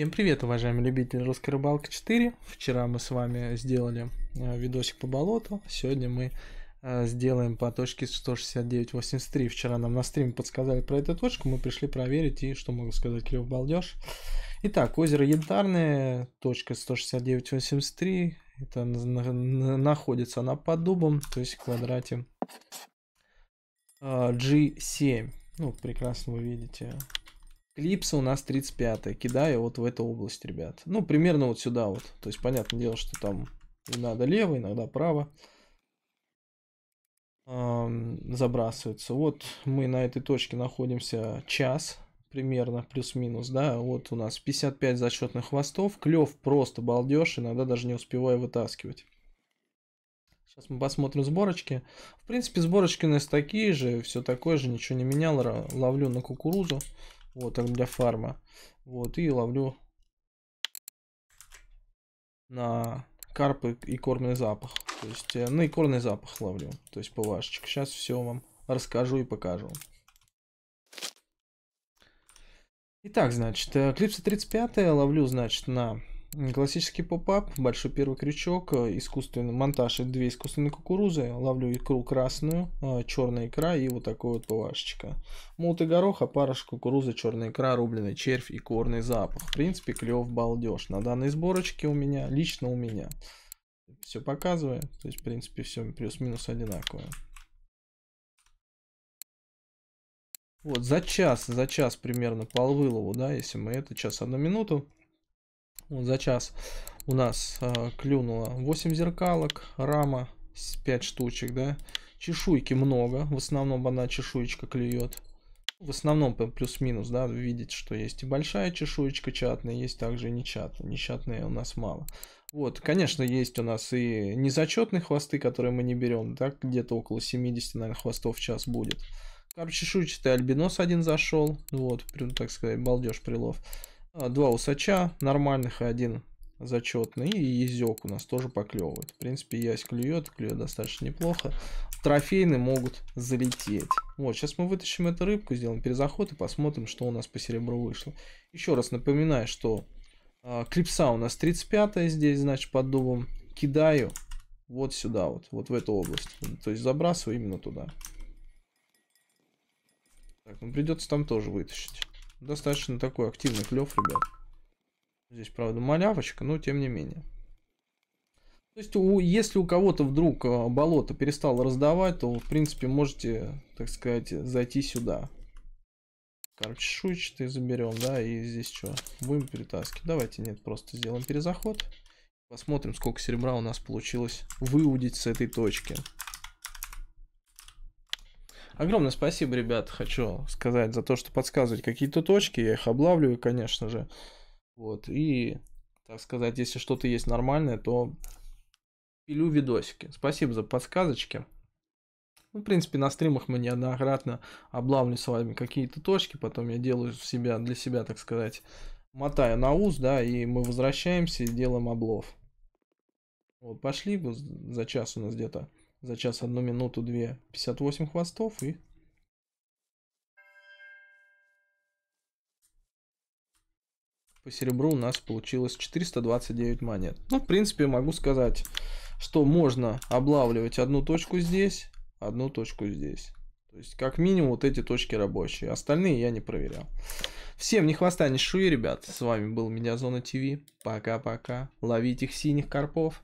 Всем привет, уважаемые любители русской рыбалки 4. Вчера мы с вами сделали э, видосик по болоту. Сегодня мы э, сделаем по точке 169.83. Вчера нам на стриме подсказали про эту точку. Мы пришли проверить и, что могу сказать, клев балдеж. Итак, озеро Янтарное, точка 169.83. Это находится на под дубом, то есть в квадрате э, G7. Ну, прекрасно вы видите Клипсы у нас 35 кидаю вот в эту область, ребят. Ну, примерно вот сюда вот. То есть, понятное дело, что там иногда лево, иногда право забрасывается. Вот мы на этой точке находимся час примерно, плюс-минус, да, вот у нас 55 зачетных хвостов, клев просто балдеж, иногда даже не успеваю вытаскивать. Сейчас мы посмотрим сборочки. В принципе, сборочки у нас такие же, все такое же, ничего не меняло, ловлю на кукурузу. Вот, так для фарма. Вот, и ловлю на карпы и корный запах. То есть на э, ну, икорный запах ловлю. То есть ПВАшечек. Сейчас все вам расскажу и покажу. Итак, значит, э, клипсы 35 ловлю, значит, на Классический поп-ап, большой первый крючок, э, искусственный монтаж и две искусственные кукурузы. Ловлю икру красную, э, черная икра и вот такой вот палашечка. Молотый горох, а опарыш, кукуруза, черная икра, рубленый червь и корный запах. В принципе, клев балдеж. На данной сборочке у меня, лично у меня, все показывает. То есть, в принципе, все плюс-минус одинаковое. Вот за час, за час примерно пол Алвылову, да, если мы это час одну минуту вот за час у нас э, клюнуло 8 зеркалок, рама 5 штучек, да. Чешуйки много, в основном одна чешуечка клюет. В основном плюс-минус, да, видеть, что есть и большая чешуечка чатная, есть также и нечатная. Нечатная у нас мало. Вот, конечно, есть у нас и незачетные хвосты, которые мы не берем, так, да? где-то около 70, наверное, хвостов в час будет. Короче, чешуйчатый альбинос один зашел, вот, так сказать, балдеж прилов. А, два усача нормальных и один зачетный. И езек у нас тоже поклевывает. В принципе, ясь клюет, клюет достаточно неплохо. Трофейны могут залететь. Вот, сейчас мы вытащим эту рыбку, сделаем перезаход и посмотрим, что у нас по серебру вышло. Еще раз напоминаю, что э, клипса у нас 35 здесь, значит, под дубом. Кидаю вот сюда вот, вот в эту область. То есть забрасываю именно туда. Так, ну придется там тоже вытащить достаточно такой активный клев, ребят. Здесь, правда, малявочка, но тем не менее. То есть, у, если у кого-то вдруг а, болото перестало раздавать, то, в принципе, можете, так сказать, зайти сюда. Короче, шучты заберем, да, и здесь что? Будем перетаскивать. Давайте, нет, просто сделаем перезаход. Посмотрим, сколько серебра у нас получилось выудить с этой точки. Огромное спасибо, ребят, хочу сказать за то, что подсказывать какие-то точки. Я их облавливаю, конечно же. Вот. И, так сказать, если что-то есть нормальное, то пилю видосики. Спасибо за подсказочки. Ну, в принципе, на стримах мы неоднократно облавлю с вами какие-то точки, потом я делаю себя, для себя, так сказать, мотаю на уз, да, и мы возвращаемся и делаем облов. Вот, пошли, за час у нас где-то за час, одну минуту, две, 58 хвостов и... По серебру у нас получилось 429 монет. Ну, в принципе, могу сказать, что можно облавливать одну точку здесь, одну точку здесь. То есть, как минимум, вот эти точки рабочие. Остальные я не проверял. Всем не хвоста, не шуи, ребят. С вами был меня зона ТВ. Пока-пока. Ловите их синих карпов.